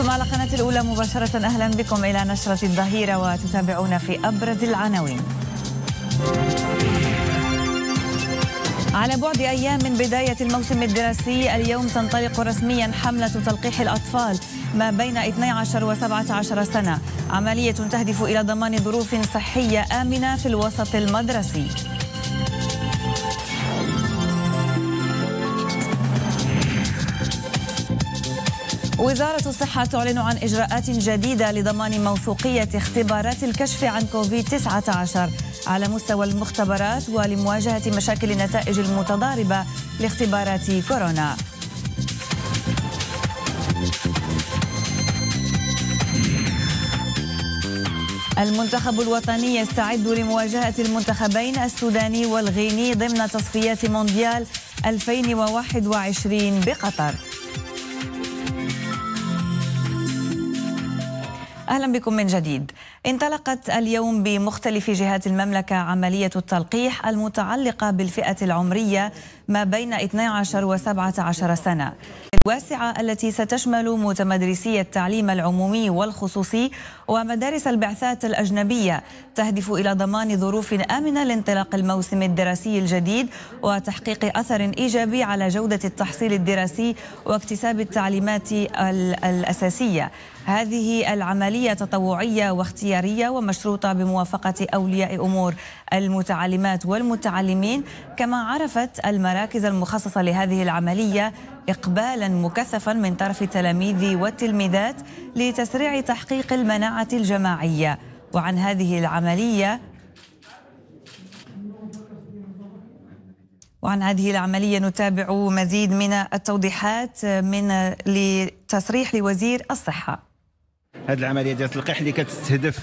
أنتم على قناة الأولى مباشرة أهلا بكم إلى نشرة الظهيرة وتتابعون في أبرز العناوين على بعد أيام من بداية الموسم الدراسي اليوم تنطلق رسميا حملة تلقيح الأطفال ما بين 12 و 17 سنة عملية تهدف إلى ضمان ظروف صحية آمنة في الوسط المدرسي وزارة الصحة تعلن عن إجراءات جديدة لضمان موثوقية اختبارات الكشف عن كوفيد-19 على مستوى المختبرات ولمواجهة مشاكل النتائج المتضاربة لاختبارات كورونا المنتخب الوطني يستعد لمواجهة المنتخبين السوداني والغيني ضمن تصفيات مونديال 2021 بقطر أهلا بكم من جديد انطلقت اليوم بمختلف جهات المملكة عملية التلقيح المتعلقة بالفئة العمرية ما بين 12 و 17 سنة الواسعة التي ستشمل متمدرسي التعليم العمومي والخصوصي ومدارس البعثات الأجنبية تهدف إلى ضمان ظروف آمنة لانطلاق الموسم الدراسي الجديد وتحقيق أثر إيجابي على جودة التحصيل الدراسي واكتساب التعليمات الأساسية هذه العملية تطوعية واختيارية ومشروطة بموافقة أولياء أمور المتعلمات والمتعلمين كما عرفت المراكز المراكز المخصصة لهذه العملية إقبالا مكثفا من طرف التلاميذ والتلميذات لتسريع تحقيق المناعة الجماعية وعن هذه العملية وعن هذه العملية نتابع مزيد من التوضيحات من لتصريح لوزير الصحة هذه العمليه ديال التلقيح اللي كتستهدف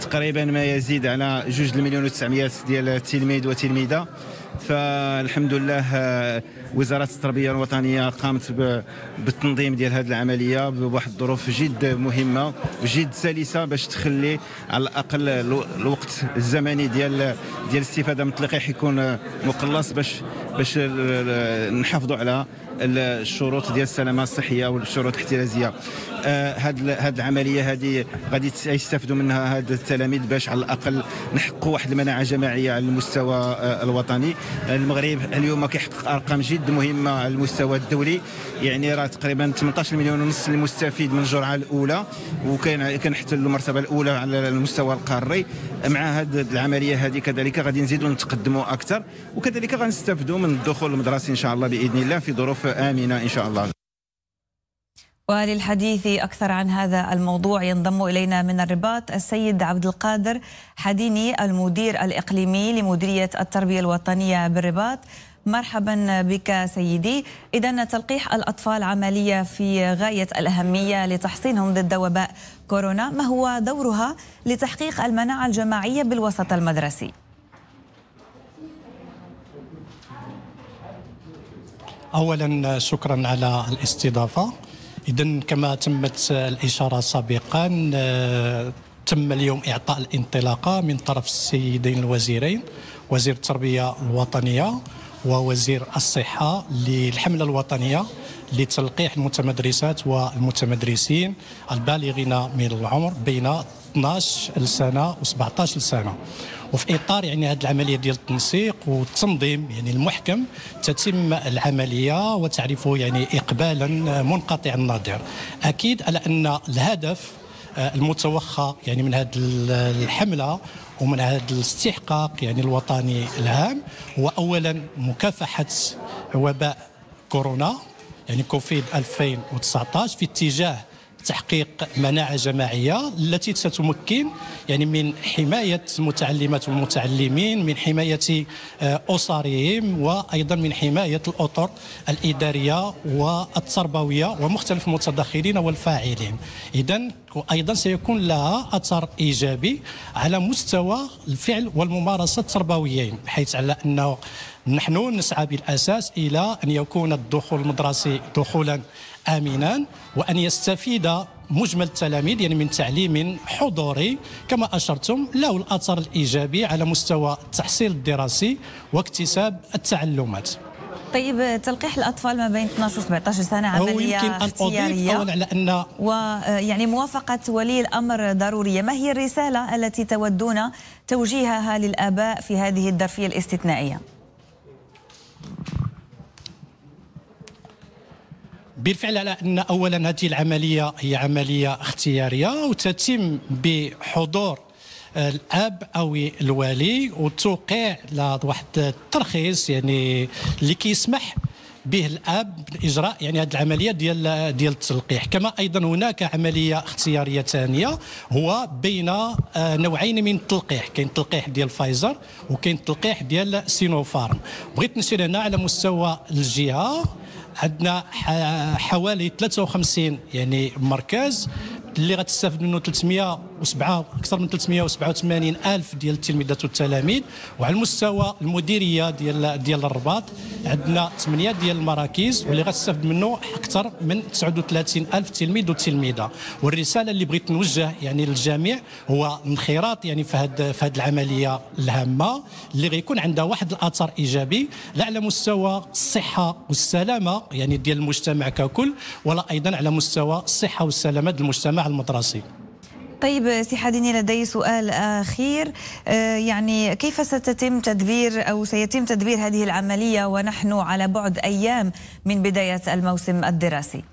تقريبا ما يزيد على 2 مليون و900 ديال التلميذ وتلميذه فالحمد لله آه، وزاره التربيه الوطنيه قامت بالتنظيم ديال هذه العمليه بواحد الظروف جد مهمه وجد سلسه باش تخلي على الاقل الوقت الزمني ديال ديال الاستفاده من التلقيح يكون آه، مقلص باش باش نحافظوا على الشروط ديال السلامه الصحيه والشروط الاحترازيه آه، هاد هاد العمليه هذه غادي يستافدوا منها هاد التلاميذ باش على الاقل نحققوا واحد المناعه جماعيه على المستوى آه، الوطني المغرب اليوم كيحقق ارقام جد مهمه على المستوى الدولي يعني راه تقريبا 18 مليون ونص المستفيد من الجرعه الاولى وكان كنحتل المرتبه الاولى على المستوى القاري مع هاد العمليه هذه كذلك غادي نزيدوا نتقدموا اكثر وكذلك غنستافدوا من الدخول المدرسي ان شاء الله باذن الله في ظروف آمنة إن شاء الله وللحديث أكثر عن هذا الموضوع ينضم إلينا من الرباط السيد عبد القادر حديني المدير الإقليمي لمديرية التربية الوطنية بالرباط مرحبا بك سيدي إذا تلقيح الأطفال عملية في غاية الأهمية لتحصينهم ضد وباء كورونا ما هو دورها لتحقيق المناعة الجماعية بالوسط المدرسي؟ اولا شكرا على الاستضافه اذا كما تمت الاشاره سابقا تم اليوم اعطاء الانطلاقه من طرف السيدين الوزيرين وزير التربيه الوطنيه ووزير الصحه للحمله الوطنيه لتلقيح المتمدرسات والمتمدرسين البالغين من العمر بين 12 سنه و 17 سنه وفي اطار يعني هذه العمليه ديال التنسيق والتنظيم يعني المحكم تتم العمليه وتعرفه يعني اقبالا منقطع النظير اكيد على ان الهدف آه، المتوخى يعني من هذه الحمله ومن هذا الاستحقاق يعني الوطني الهام هو اولا مكافحه وباء كورونا يعني كوفيد 2019 في اتجاه تحقيق مناعه جماعيه التي ستمكن يعني من حمايه المتعلمات والمتعلمين من حمايه آه، اسرهم وايضا من حمايه الاطر الاداريه والتربويه ومختلف المتدخلين والفاعلين اذا وايضا سيكون لها اثر ايجابي على مستوى الفعل والممارسه التربويين حيث على انه نحن نسعى بالأساس إلى أن يكون الدخول المدرسي دخولا آمنا وأن يستفيد مجمل التلاميذ يعني من تعليم حضوري كما اشرتم له الاثر الايجابي على مستوى التحصيل الدراسي واكتساب التعلمات. طيب تلقيح الاطفال ما بين 12 و 17 سنه عمليه يمكن ان اضيف اولا على ان ويعني موافقه ولي الامر ضروريه، ما هي الرساله التي تودون توجيهها للاباء في هذه الظرفيه الاستثنائيه؟ بالفعل على ان اولا هذه العمليه هي عمليه اختياريه وتتم بحضور الاب او الوالي وتوقيع واحد الترخيص يعني اللي كيسمح به الاب باجراء يعني هذه العمليه ديال ديال التلقيح كما ايضا هناك عمليه اختياريه ثانيه هو بين آه، نوعين من التلقيح كاين التلقيح ديال فايزر وكاين التلقيح ديال سينوفارم بغيت نشير هنا على مستوى الجهه عندنا حوالي 53 يعني مركز اللي غتستافد منه 300 وسبعة اكثر من 387 الف ديال التلميذات والتلاميذ وعلى المستوى المديريه ديال ديال الرباط عندنا ثمانية ديال المراكز واللي غتستافد منه اكثر من 39 الف تلميذ وتلميذه والرساله اللي بغيت نوجه يعني للجميع هو انخراط يعني في هاد في هاد العمليه الهامه اللي غيكون عندها واحد الاثر ايجابي لا على مستوى الصحه والسلامه يعني ديال المجتمع ككل ولا ايضا على مستوى الصحه والسلامه المجتمع المدرسي طيب سي حديني لدي سؤال اخير آه، يعني كيف ستتم تدبير او سيتم تدبير هذه العمليه ونحن على بعد ايام من بدايه الموسم الدراسي؟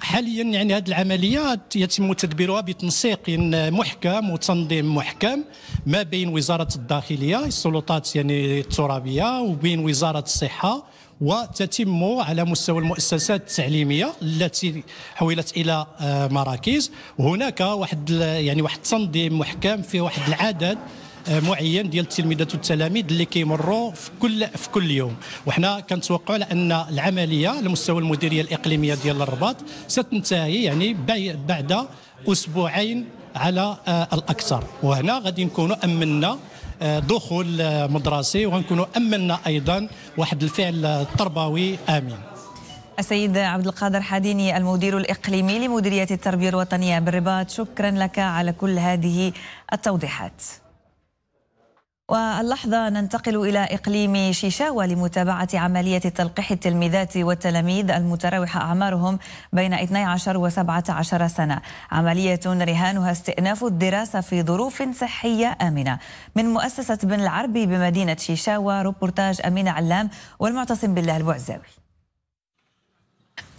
حاليا يعني هذه العمليات يتم تدبيرها بتنسيق محكم وتنظيم محكم ما بين وزاره الداخليه السلطات يعني الترابيه وبين وزاره الصحه وتتم على مستوى المؤسسات التعليميه التي حولت الى آه، مراكز وهناك واحد يعني واحد التنظيم محكم فيه واحد العدد آه، معين ديال التلميذات والتلاميذ اللي كيمروا في كل في كل يوم وحنا كنتوقعوا على ان العمليه على مستوى المديريه الاقليميه ديال الرباط ستنتهي يعني بعد اسبوعين على آه، الاكثر وهنا غادي نكونوا امنا دخول مدرسي ونكون امنا ايضا واحد الفعل تربوي امين السيد عبد القادر حاديني المدير الإقليمي لمديرية التربية الوطنية بالرباط شكرا لك على كل هذه التوضيحات واللحظة ننتقل إلى إقليم شيشاوة لمتابعة عملية تلقيح التلميذات والتلاميذ المتراوحة أعمارهم بين 12 و 17 سنة عملية رهانها استئناف الدراسة في ظروف صحية آمنة من مؤسسة بن العربي بمدينة شيشاوة روبورتاج أمين علام والمعتصم بالله البعزاوي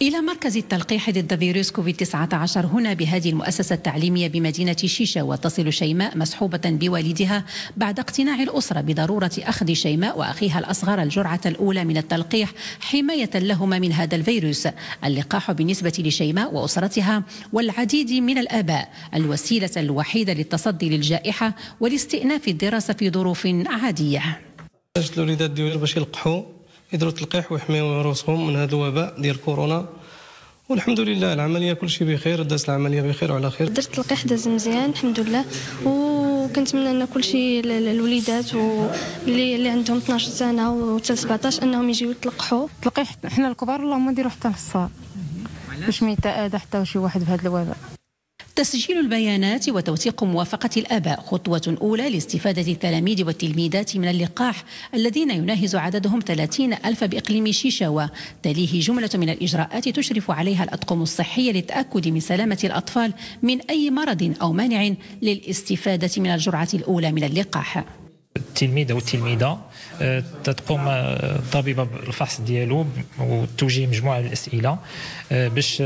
إلى مركز التلقيح ضد فيروس كوفيد-19 هنا بهذه المؤسسة التعليمية بمدينة شيشة وتصل شيماء مصحوبة بوالدها بعد اقتناع الأسرة بضرورة أخذ شيماء وأخيها الأصغر الجرعة الأولى من التلقيح حماية لهما من هذا الفيروس اللقاح بالنسبة لشيماء وأسرتها والعديد من الآباء الوسيلة الوحيدة للتصدي للجائحة والاستئناف الدراسة في ظروف عادية باش يلقحوا يديروا التلقيح ويحميو رؤوسهم من هذا الوباء ديال كورونا والحمد لله العمليه كلشي بخير دازت العمليه بخير وعلى خير درت التلقيح داز مزيان الحمد لله وكنتمنى ان كلشي الوليدات واللي اللي عندهم 12 سنه وحتى 17 انهم يجيو يتلقحوا التلقيح حنا الكبار اللهم نديرو حتى للصغار باش ما يتاذى حتى شي واحد بهذا الوباء تسجيل البيانات وتوثيق موافقة الآباء خطوة أولى لاستفادة التلاميذ والتلميذات من اللقاح الذين يناهز عددهم 30 ألف بإقليم شيشاوا تليه جملة من الإجراءات تشرف عليها الأطقم الصحية للتأكد من سلامة الأطفال من أي مرض أو مانع للاستفادة من الجرعة الأولى من اللقاح التلميذ او التلميذه آه، تقوم الطبيبه آه، بالفحص ديالو وتوجيه مجموعه من الاسئله آه، باش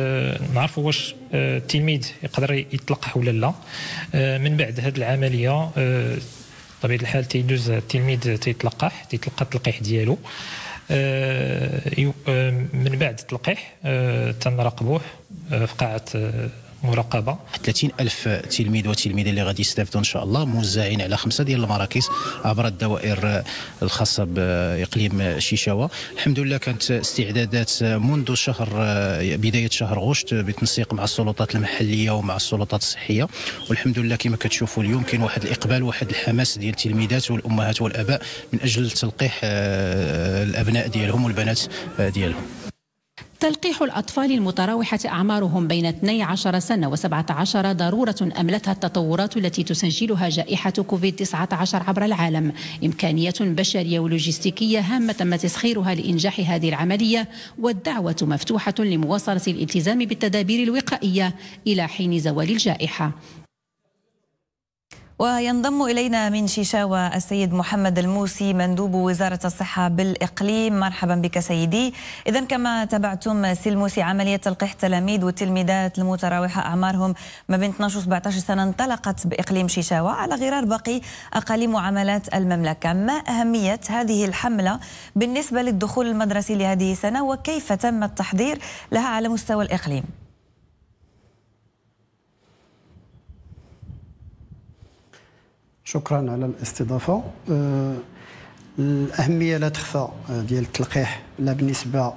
نعرفوا واش التلميذ يقدر يتلقح ولا لا من بعد هذه العمليه بطبيعه الحال تيدوز التلميذ تيتلقح تيتلقى التلقيح ديالو من بعد التلقيح تنراقبوه في قاعه مراقبه 30 الف تلميذ وتلميذه اللي غادي يستافدوا ان شاء الله موزعين على خمسه ديال المراكز عبر الدوائر الخاصه باقليم شيشاوه الحمد لله كانت استعدادات منذ شهر بدايه شهر غشت بالتنسيق مع السلطات المحليه ومع السلطات الصحيه والحمد لله كما كتشوفوا اليوم كاين واحد الاقبال واحد الحماس ديال التلميذات والامهات والاباء من اجل تلقيح آه، الابناء ديالهم والبنات آه، ديالهم تلقيح الأطفال المتراوحة أعمارهم بين 12 سنة و 17 ضرورة أملتها التطورات التي تسجلها جائحة كوفيد-19 عبر العالم إمكانية بشرية ولوجستيكية هامة تم تسخيرها لإنجاح هذه العملية والدعوة مفتوحة لمواصلة الالتزام بالتدابير الوقائية إلى حين زوال الجائحة وينضم إلينا من شيشاوة السيد محمد الموسي مندوب وزارة الصحة بالإقليم مرحبا بك سيدي إذا كما تابعتم سي الموسي عملية تلقيح التلاميذ والتلميذات المتراوحة أعمارهم ما بين 12 و 17 سنة انطلقت بإقليم شيشاوة على غرار باقي أقاليم وعملات المملكة ما أهمية هذه الحملة بالنسبة للدخول المدرسي لهذه السنة وكيف تم التحضير لها على مستوى الإقليم شكرا على الاستضافه أه، الاهميه لا تخفى أه، ديال التلقيح لا بالنسبه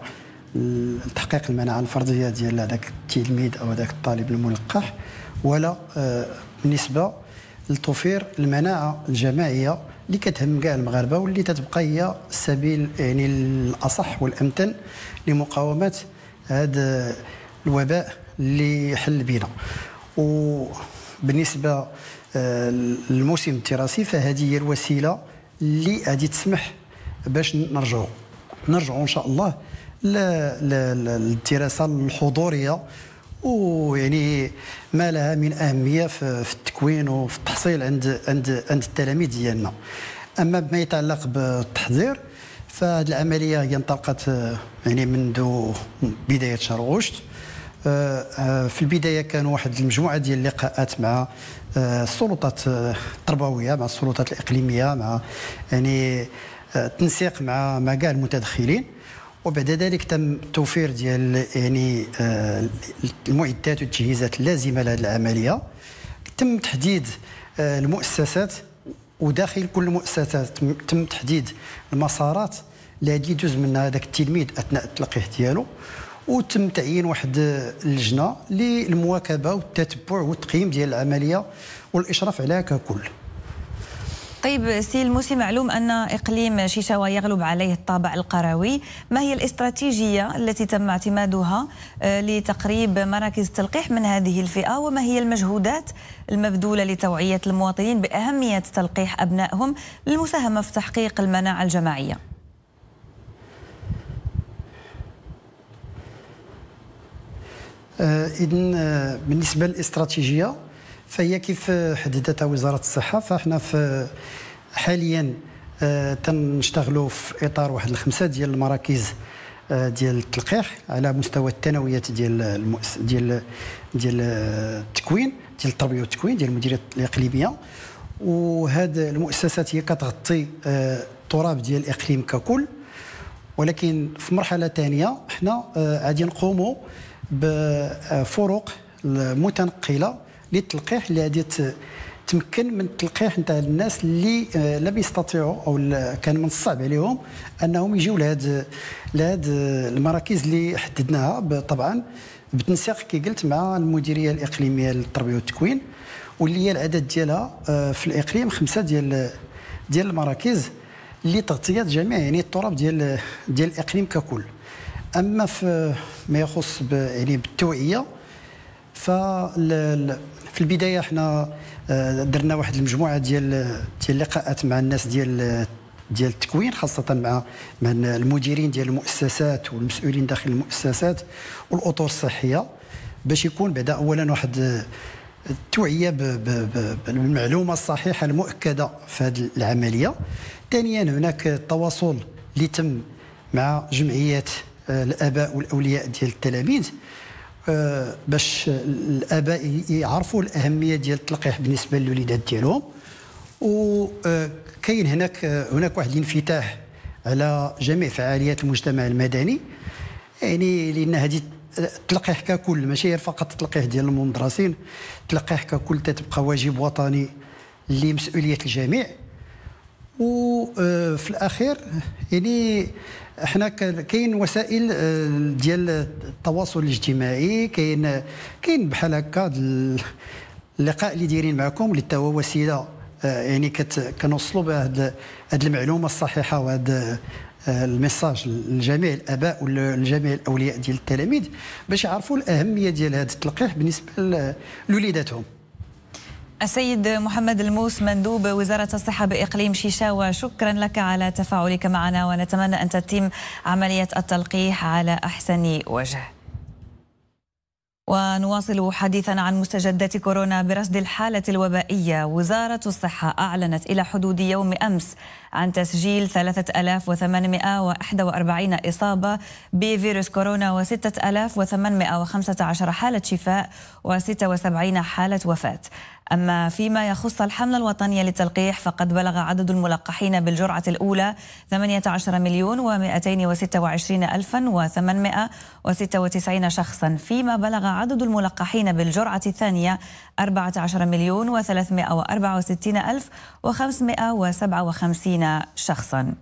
لتحقيق المناعه الفرديه ديال هذاك التلميذ او هذاك الطالب الملقح ولا أه، بالنسبه لتوفير المناعه الجماعيه اللي كتهم كاع المغاربه واللي تتبقى هي السبيل يعني الاصح والامتن لمقاومه هذا الوباء اللي حل بنا وبالنسبه آه، الموسم الدراسي فهذه هي الوسيله اللي غادي تسمح باش نرجعوا نرجعوا ان شاء الله للدراسه الحضوريه ويعني ما لها من اهميه في التكوين وفي التحصيل عند عند عند التلاميذ ديالنا اما بما يتعلق بالتحضير فهذه العمليه هي انطلقت آه، يعني منذ بدايه شهر اغسطس آه، آه، في البدايه كانوا واحد المجموعه ديال اللقاءات مع آه، السلطات التربويه مع السلطات الاقليميه مع يعني تنسيق مع مع كاع المتدخلين وبعد ذلك تم التوفير ديال يعني المعدات والتجهيزات اللازمه لهذه العمليه تم تحديد المؤسسات وداخل كل مؤسسة تم تحديد المسارات اللي يجوز يدوز منها هذاك التلميذ اثناء التلقيح ديالو وتم تعيين واحد اللجنه للمواكبه والتتبع والتقييم ديال العمليه والاشراف عليها ككل طيب سي الموسي معلوم أن إقليم شيشاوا يغلب عليه الطابع القروي ما هي الاستراتيجية التي تم اعتمادها آه، لتقريب مراكز التلقيح من هذه الفئة وما هي المجهودات المبذولة لتوعية المواطنين بأهمية تلقيح أبنائهم للمساهمة في تحقيق المناعة الجماعية اذن آه، آه، بالنسبه للاستراتيجيه فهي كيف حددتها وزاره الصحه فاحنا في حاليا آه، تنشتغلوا في اطار واحد الخمسه ديال المراكز ديال التلقيح على مستوى الثانويات ديال المؤس ديال ديال التكوين ديال التربيه والتكوين ديال المديريه الاقليميه وهذه المؤسسات هي كتغطي التراب ديال الاقليم ككل ولكن في مرحله ثانيه حنا غادي نقوموا بفروق متنقله للتلقيح اللي غادي تمكن من التلقيح نتاع الناس اللي آه، لم يستطيعوا او كان من الصعب عليهم انهم يجيو لهاد لهاد المراكز اللي حددناها طبعا بالتنسيق كي قلت مع المديريه الاقليميه للتربيه والتكوين واللي هي العدد ديالها آه، في الاقليم خمسه ديال ديال المراكز اللي تغطيات جميع يعني التراب ديال ديال الاقليم ككل اما في ما يخص يعني بالتوعيه ف في البدايه حنا آه، درنا واحد المجموعه ديال ديال اللقاءات مع الناس ديال ديال التكوين خاصه مع مع المديرين ديال المؤسسات والمسؤولين داخل المؤسسات والاطر الصحيه باش يكون بعدا اولا واحد آه، التوعيه بالمعلومه الصحيحه المؤكده في هذه العمليه ثانيا هناك التواصل اللي تم مع جمعيات الاباء والاولياء ديال التلاميذ آه، باش الاباء يعرفوا الاهميه ديال التلقيح بالنسبه للوليدات ديالهم وكاين آه، هناك آه، هناك واحد الانفتاح على جميع فعاليات المجتمع المدني يعني لان هذه التلقيح ككل ماشي فقط التلقيح ديال المدرسين التلقيح ككل تتبقى واجب وطني لمسؤوليه الجميع وفي الاخير يعني احنا كاين وسائل آه، ديال التواصل الاجتماعي كاين كاين بحال هكا اللقاء اللي دايرين معكم اللي حتى هو وسيله آه، يعني كنوصلوا بهذه هذه المعلومه الصحيحه وهذا آه، الميساج لجميع الاباء ولجميع الاولياء ديال التلاميذ باش يعرفوا الاهميه ديال هذا التلقيح بالنسبه لوليداتهم السيد محمد الموس مندوب وزارة الصحة بإقليم شيشاوة شكرا لك على تفاعلك معنا ونتمنى أن تتم عملية التلقيح على أحسن وجه ونواصل حديثنا عن مستجدات كورونا برصد الحالة الوبائية وزارة الصحة أعلنت إلى حدود يوم أمس عن تسجيل 3841 إصابة بفيروس كورونا و6815 حالة شفاء و76 حالة وفاة أما فيما يخص الحملة الوطنية للتلقيح فقد بلغ عدد الملقحين بالجرعة الأولى 18 مليون و226 ألفا و896 شخصا فيما بلغ عدد الملقحين بالجرعة الثانية 14 مليون و364 ألف و557 شخصاً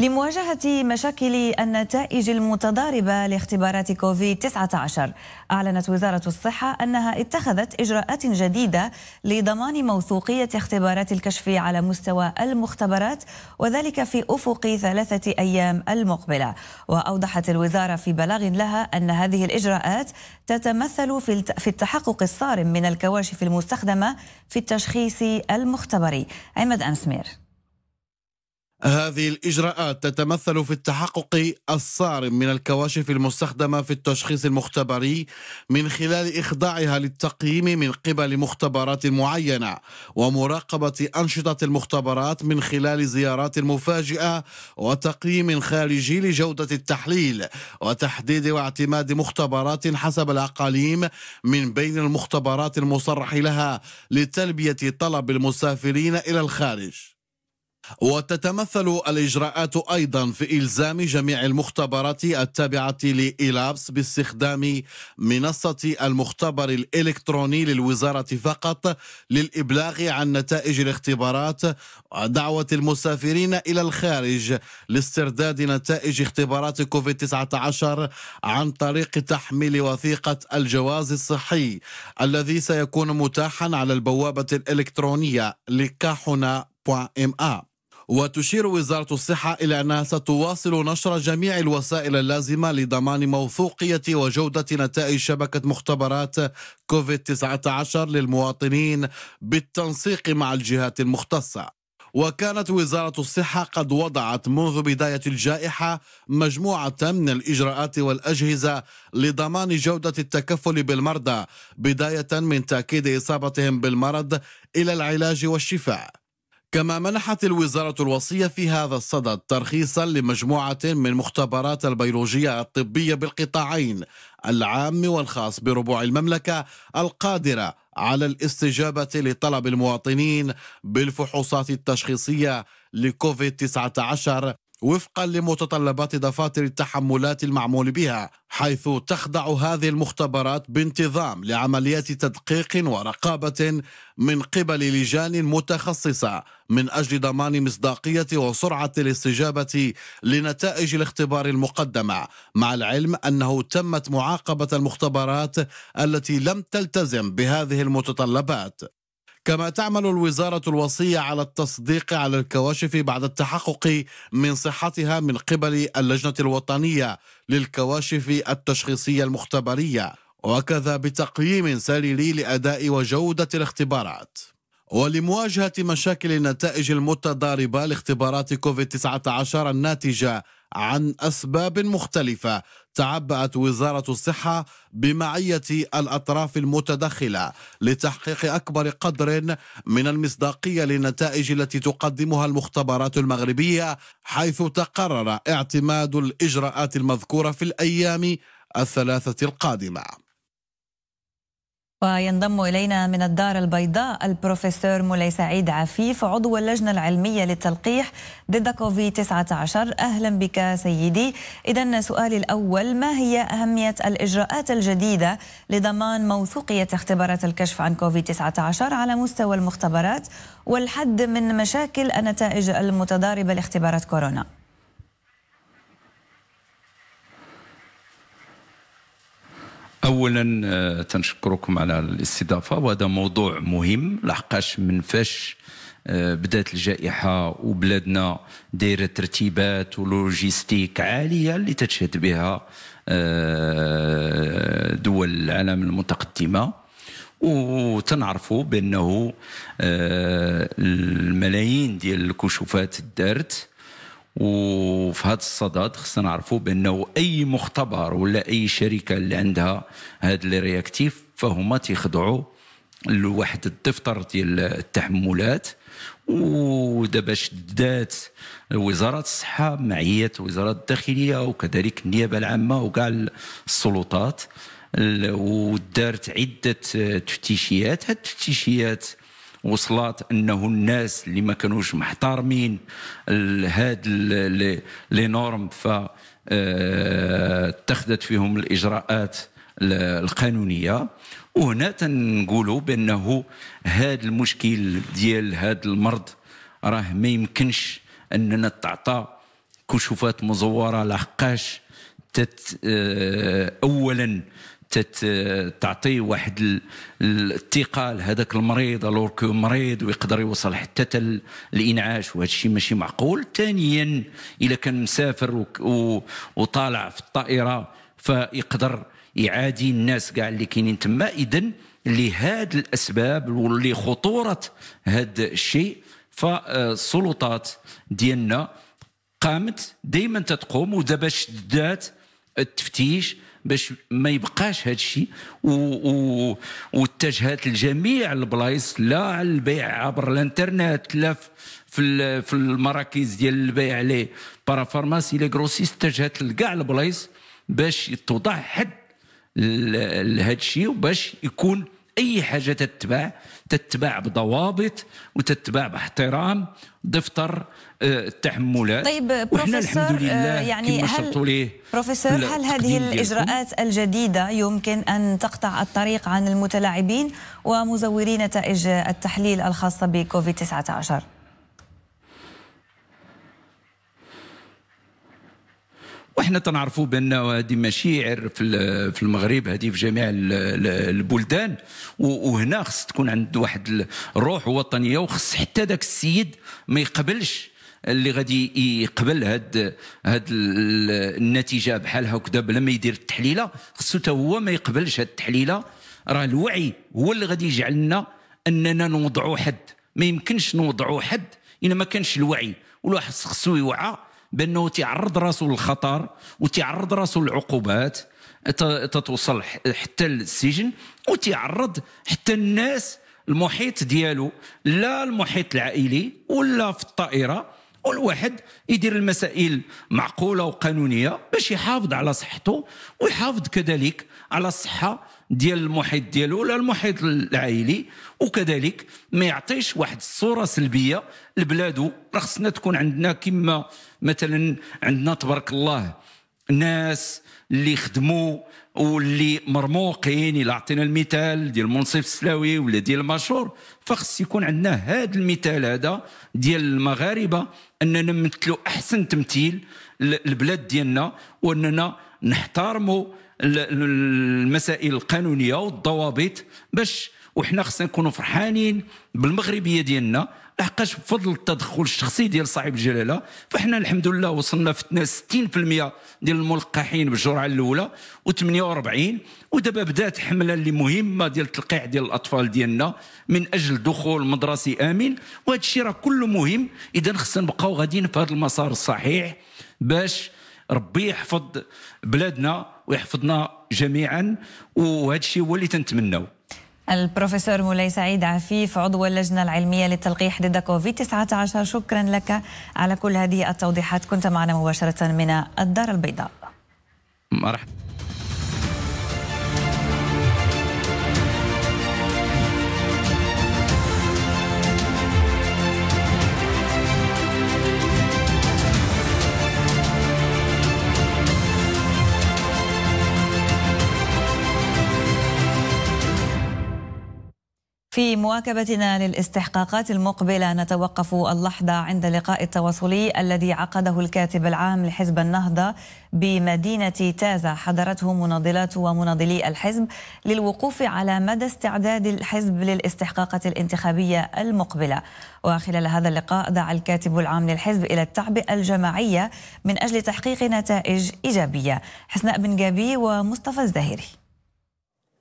لمواجهة مشاكل النتائج المتضاربة لاختبارات كوفيد-19 أعلنت وزارة الصحة أنها اتخذت إجراءات جديدة لضمان موثوقية اختبارات الكشف على مستوى المختبرات وذلك في أفق ثلاثة أيام المقبلة وأوضحت الوزارة في بلاغ لها أن هذه الإجراءات تتمثل في التحقق الصارم من الكواشف المستخدمة في التشخيص المختبري عماد أنسمير هذه الإجراءات تتمثل في التحقق الصارم من الكواشف المستخدمة في التشخيص المختبري من خلال إخضاعها للتقييم من قبل مختبرات معينة ومراقبة أنشطة المختبرات من خلال زيارات مفاجئة وتقييم خارجي لجودة التحليل وتحديد واعتماد مختبرات حسب الأقاليم من بين المختبرات المصرح لها لتلبية طلب المسافرين إلى الخارج وتتمثل الإجراءات أيضا في إلزام جميع المختبرات التابعة لإيلابس باستخدام منصة المختبر الإلكتروني للوزارة فقط للإبلاغ عن نتائج الاختبارات ودعوة المسافرين إلى الخارج لاسترداد نتائج اختبارات كوفيد-19 عن طريق تحميل وثيقة الجواز الصحي الذي سيكون متاحا على البوابة الإلكترونية لكاحنا.ma وتشير وزارة الصحة إلى أنها ستواصل نشر جميع الوسائل اللازمة لضمان موثوقية وجودة نتائج شبكة مختبرات كوفيد 19 للمواطنين بالتنسيق مع الجهات المختصة وكانت وزارة الصحة قد وضعت منذ بداية الجائحة مجموعة من الإجراءات والأجهزة لضمان جودة التكفل بالمرضى بداية من تأكيد إصابتهم بالمرض إلى العلاج والشفاء كما منحت الوزارة الوصية في هذا الصدد ترخيصا لمجموعة من مختبرات البيولوجية الطبية بالقطاعين العام والخاص بربوع المملكة القادرة على الاستجابة لطلب المواطنين بالفحوصات التشخيصية لكوفيد 19 وفقا لمتطلبات دفاتر التحملات المعمول بها حيث تخضع هذه المختبرات بانتظام لعمليات تدقيق ورقابة من قبل لجان متخصصة من أجل ضمان مصداقية وسرعة الاستجابة لنتائج الاختبار المقدمة مع العلم أنه تمت معاقبة المختبرات التي لم تلتزم بهذه المتطلبات كما تعمل الوزارة الوصية على التصديق على الكواشف بعد التحقق من صحتها من قبل اللجنة الوطنية للكواشف التشخيصية المختبرية وكذا بتقييم سريري لأداء وجودة الاختبارات ولمواجهة مشاكل النتائج المتضاربة لاختبارات كوفيد-19 الناتجة عن أسباب مختلفة تعبأت وزارة الصحة بمعية الأطراف المتدخلة لتحقيق أكبر قدر من المصداقية للنتائج التي تقدمها المختبرات المغربية حيث تقرر اعتماد الإجراءات المذكورة في الأيام الثلاثة القادمة وينضم إلينا من الدار البيضاء البروفيسور مولاي سعيد عفيف عضو اللجنة العلمية للتلقيح ضد كوفيد 19 أهلا بك سيدي إذا سؤالي الأول ما هي أهمية الإجراءات الجديدة لضمان موثوقية اختبارات الكشف عن كوفيد 19 على مستوى المختبرات والحد من مشاكل النتائج المتضاربة لاختبارات كورونا؟ اولا آه، تنشكركم على الاستضافه وهذا موضوع مهم لحقاش من فاش آه، بدات الجائحه وبلادنا دايره ترتيبات ولوجيستيك عاليه اللي تتشهد بها آه، دول العالم المتقدمه وتنعرفوا بانه الملايين ديال الكشوفات دارت وفي هذا الصدد خصنا نعرفوا بانه اي مختبر ولا اي شركه اللي عندها هاد لي رياكتيف فهما تيخضعوا لواحد الدفتر ديال التحملات ودابا شدات وزاره الصحه معيه وزاره الداخليه وكذلك النيابه العامه وكاع السلطات ودارت عده تفتيشيات هاد التفتيشيات وصلات انه الناس اللي ما كانوش محترمين هاد لي نورم ف آه، اتخذت فيهم الاجراءات القانونيه وهنا تنقولوا بانه هذا المشكل ديال هذا المرض راه ما يمكنش اننا تعطى كشوفات مزوره لحقاش تت آه، اولا تعطي واحد الثقه لهذاك المريض الور كو مريض ويقدر يوصل حتى الانعاش وهذا الشيء ماشي معقول ثانيا اذا كان مسافر وطالع في الطائره فيقدر يعادي الناس كاع اللي كاينين تما اذا لهذه الاسباب ولخطوره هذا الشيء فالسلطات ديالنا قامت دائما تتقوم ودابا شدات التفتيش باش ما يبقاش هذا الشيء واتجهات لجميع البلايص لا على البيع عبر الانترنت لا في في المراكز ديال البيع لي بارافارماسي لي كروسيس اتجهات لكاع البلايص باش توضع حد لهذا الشيء وباش يكون أي حاجة تتبع تتبع بضوابط وتتبع باحترام دفتر التحملات آه، طيب بروفيسور آه، يعني هل بروفيسور هل هذه الإجراءات الجديدة يمكن أن تقطع الطريق عن المتلاعبين ومزوري نتائج التحليل الخاصة بكوفيد 19؟ وحنا تنعرفوا بان هذه مشاعر في المغرب هذه في جميع البلدان وهنا خص تكون عند واحد الروح وطنيه وخص حتى ذاك السيد ما يقبلش اللي غادي يقبل هاد هاد النتيجه بحال هكذا بلا ما يدير التحليله خصو حتى هو ما يقبلش هاد التحليله راه الوعي هو اللي غادي يجعلنا اننا نوضعوا حد ما يمكنش نوضعوا حد الا ما كانش الوعي والواحد خصو يوعى بانه تيعرض راسه للخطر وتيعرض راسه للعقوبات تتوصل حتى للسجن وتيعرض حتى الناس المحيط ديالو لا المحيط العائلي ولا في الطائره والواحد يدير المسائل معقوله وقانونيه باش يحافظ على صحته ويحافظ كذلك على الصحه ديال المحيط ديالو ولا المحيط العائلي وكذلك ما يعطيش واحد الصوره سلبيه لبلادو راه خصنا تكون عندنا كما مثلا عندنا تبارك الله ناس اللي خدموا واللي مرموقين الى عطينا المثال ديال منصف السلاوي ولا ديال المشهور فخص يكون عندنا هذا المثال هذا ديال المغاربه اننا نمثلوا احسن تمثيل للبلاد ديالنا واننا نحترموا المسائل القانونيه والضوابط باش وحنا خصنا نكونوا فرحانين بالمغربيه ديالنا لحقاش بفضل التدخل الشخصي ديال صاحب الجلاله فحنا الحمد لله وصلنا فتنا 60% ديال الملقحين بالجرعه الاولى و48 ودابا بدات حمله اللي مهمه ديال التلقيح ديال الاطفال ديالنا من اجل دخول مدرسي امن وهذا الشيء راه كله مهم اذا خصنا نبقاو غاديين في هذا المسار الصحيح باش ربي يحفظ بلادنا ويحفظنا جميعا وهذا الشيء هو اللي تنتمناو البروفيسور مولاي سعيد عفيف عضو اللجنة العلمية للتلقيح ضد كوفيد 19 شكرا لك على كل هذه التوضيحات كنت معنا مباشرة من الدار البيضاء مرحبا في مواكبتنا للاستحقاقات المقبلة نتوقف اللحظة عند اللقاء التواصلي الذي عقده الكاتب العام لحزب النهضة بمدينة تازة حضرته مناضلات ومناضلي الحزب للوقوف على مدى استعداد الحزب للاستحقاقات الانتخابية المقبلة وخلال هذا اللقاء دعا الكاتب العام للحزب إلى التعبئة الجماعية من أجل تحقيق نتائج إيجابية حسناء بن جابي ومصطفى الزهيري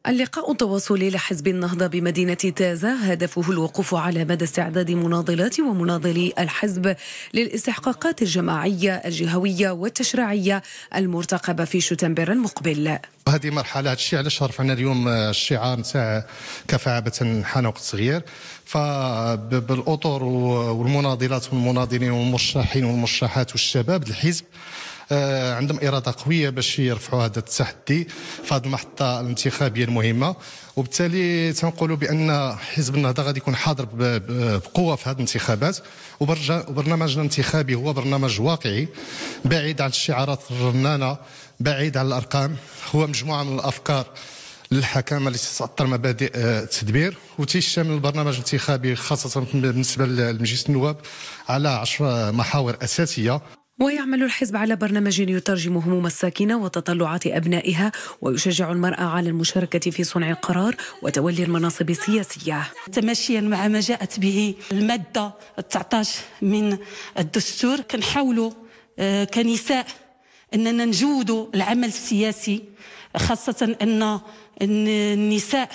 اللقاء التواصلي لحزب النهضة بمدينة تازة هدفه الوقوف على مدى استعداد مناضلات ومناضلي الحزب للاستحقاقات الجماعية الجهوية والتشريعية المرتقبة في شتنبر المقبل هذه مرحلة هادشي علاش رفعنا اليوم الشعار نتاع كفاءة حان وقت صغير فبالاطر والمناضلات والمناضلين والمرشحين والمرشحات والشباب الحزب آه، عندهم اراده قويه باش يرفعوا هذا التحدي في هذه المحطه الانتخابيه المهمه وبالتالي تنقولوا بان حزب النهضه غادي يكون حاضر بقوه في هذه الانتخابات وبرنامجنا الانتخابي هو برنامج واقعي بعيد عن الشعارات الرنانه بعيد عن الارقام هو مجموعه من الافكار للحكامه اللي تتأطر مبادئ آه، التدبير وتيشمل البرنامج الانتخابي خاصه بالنسبه لمجلس النواب على عشر محاور اساسيه ويعمل الحزب على برنامج يترجم هموم الساكنة وتطلعات أبنائها ويشجع المرأة على المشاركة في صنع القرار وتولي المناصب السياسية تماشيا مع ما جاءت به المادة 19 من الدستور كنحاولوا آه، كنساء أننا نجودوا العمل السياسي خاصة أن النساء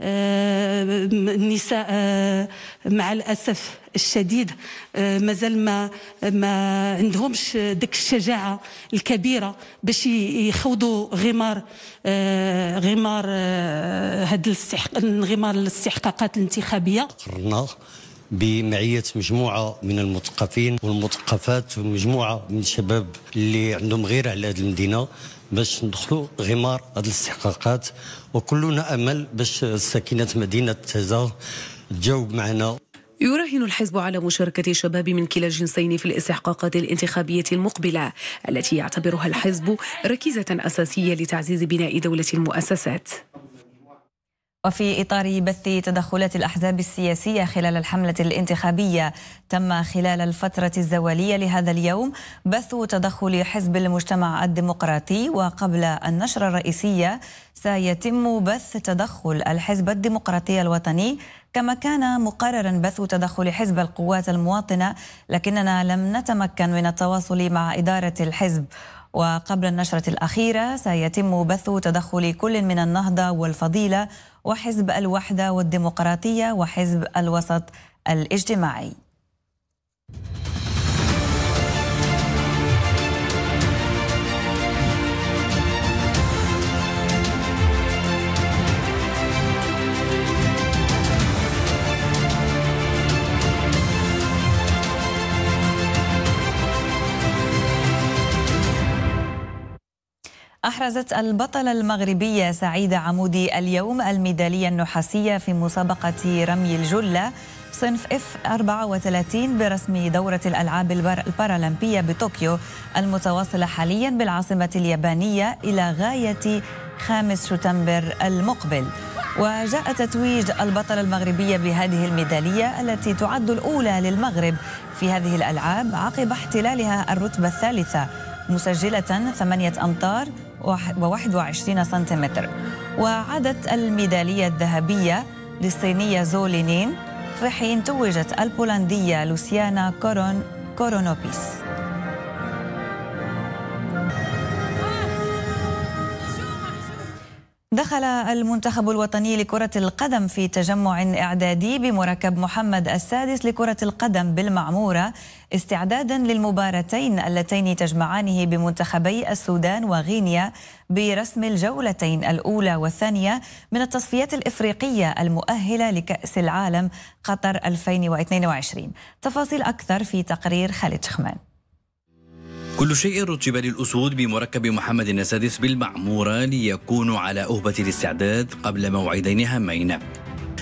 آه، النساء آه، مع الأسف الشديد آه، مازال ما ما عندهمش ديك الشجاعه الكبيره باش يخوضوا غمار آه، غمار هذا آه، الاستحق... غمار الاستحقاقات الانتخابيه قررنا بمعية مجموعة من المثقفين والمثقفات ومجموعة من الشباب اللي عندهم غير على هذه المدينة باش ندخلوا غمار هذه الاستحقاقات وكلنا أمل باش ساكنة مدينة تازة تجاوب معنا يراهن الحزب على مشاركة الشباب من كلا الجنسين في الاستحقاقات الانتخابية المقبلة التي يعتبرها الحزب ركيزة أساسية لتعزيز بناء دولة المؤسسات وفي إطار بث تدخلات الأحزاب السياسية خلال الحملة الانتخابية تم خلال الفترة الزوالية لهذا اليوم بث تدخل حزب المجتمع الديمقراطي وقبل النشرة الرئيسية سيتم بث تدخل الحزب الديمقراطي الوطني كما كان مقررا بث تدخل حزب القوات المواطنة لكننا لم نتمكن من التواصل مع إدارة الحزب وقبل النشرة الأخيرة سيتم بث تدخل كل من النهضة والفضيلة وحزب الوحدة والديمقراطية وحزب الوسط الاجتماعي أحرزت البطلة المغربية سعيدة عمودي اليوم الميدالية النحاسية في مسابقة رمي الجلة صنف اف 34 برسم دورة الألعاب البارالمبية بطوكيو المتواصلة حاليا بالعاصمة اليابانية إلى غاية 5 شتنبر المقبل وجاء تتويج البطلة المغربية بهذه الميدالية التي تعد الأولى للمغرب في هذه الألعاب عقب احتلالها الرتبة الثالثة مسجلة ثمانية أمتار و21 سنتيمتر وعادت الميدالية الذهبية للصينية زولينين في حين توجت البولندية لوسيانا كورون كورونوبيس دخل المنتخب الوطني لكرة القدم في تجمع إعدادي بمركب محمد السادس لكرة القدم بالمعمورة استعدادا للمباراتين اللتين تجمعانه بمنتخبي السودان وغينيا برسم الجولتين الأولى والثانية من التصفيات الإفريقية المؤهلة لكأس العالم قطر 2022 تفاصيل أكثر في تقرير خالد شخمان كل شيء رتب للأسود بمركب محمد السادس بالمعمورة ليكونوا على أهبة الاستعداد قبل موعدين هامين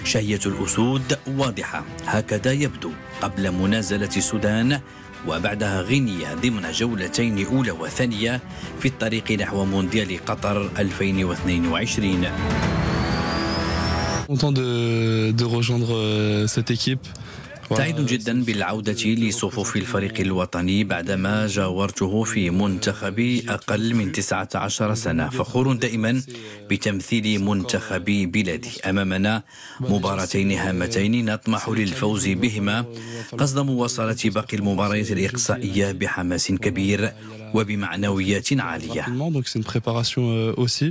شهية الأسود واضحة هكذا يبدو قبل منازلة السودان وبعدها غينيا ضمن جولتين أولى وثانية في الطريق نحو مونديال قطر 2022 content de, de rejoindre euh, cette équipe. سعيد جدا بالعودة لصفوف الفريق الوطني بعدما جاورته في منتخبي أقل من 19 سنة فخور دائما بتمثيل منتخب بلادي أمامنا مباراتين هامتين نطمح للفوز بهما قصد مواصلة باقي المباريات الإقصائية بحماس كبير وبمعنويات عالية euh,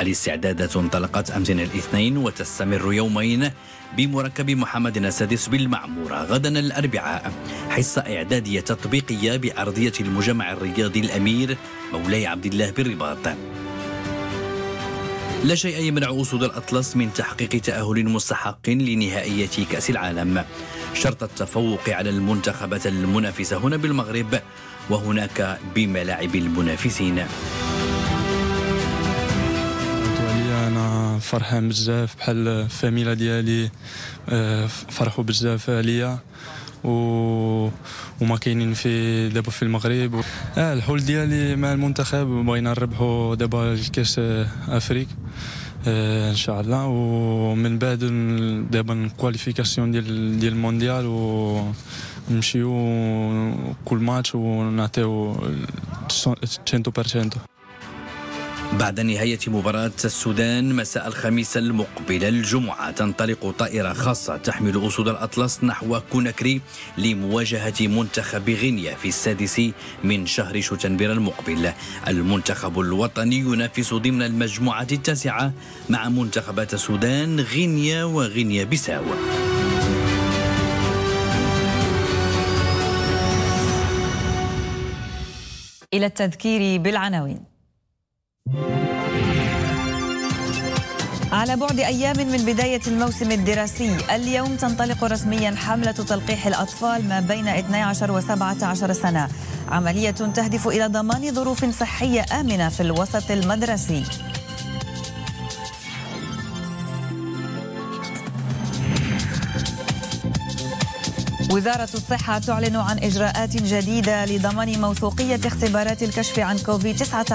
الاستعدادات انطلقت أمس الاثنين وتستمر يومين بمركب محمد السادس بالمعمورة غدا الأربعاء حصة إعدادية تطبيقية بأرضية المجمع الرياضي الأمير مولاي عبد الله بالرباط لا شيء يمنع أسود الأطلس من تحقيق تأهل مستحق لنهائية كأس العالم شرط التفوق على المنتخبات المنافسة هنا بالمغرب وهناك بملاعب المنافسين فرحان بزاف بحال الفاميلا ديالي آه، فرحوا بزاف عليا و... وما كاينين في دابا في المغرب و... آه الحول ديالي مع المنتخب بغينا نربحوا دابا الكاس افريك آه ان شاء الله ومن بعد دابا الكواليفيكاسيون ديال ديال المونديال و نمشيو كل ماتش ونعطيو 100% بعد نهاية مباراة السودان مساء الخميس المقبل الجمعة تنطلق طائرة خاصة تحمل أسود الأطلس نحو كوناكري لمواجهة منتخب غينيا في السادس من شهر شتنبر المقبل المنتخب الوطني ينافس ضمن المجموعة التاسعة مع منتخبات السودان غينيا وغينيا بيساو إلى التذكير بالعناوين على بعد أيام من بداية الموسم الدراسي اليوم تنطلق رسميا حملة تلقيح الأطفال ما بين 12 و 17 سنة عملية تهدف إلى ضمان ظروف صحية آمنة في الوسط المدرسي وزارة الصحة تعلن عن إجراءات جديدة لضمان موثوقية اختبارات الكشف عن كوفيد-19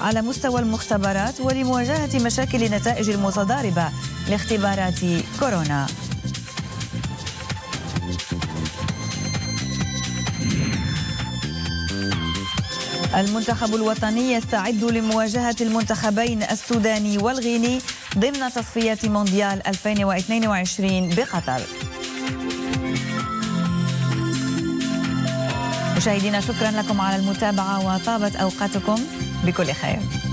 على مستوى المختبرات ولمواجهة مشاكل النتائج المتضاربة لاختبارات كورونا. المنتخب الوطني يستعد لمواجهة المنتخبين السوداني والغيني ضمن تصفيات مونديال 2022 بقطر. مشاهدينا شكرا لكم على المتابعة وطابت أوقاتكم بكل خير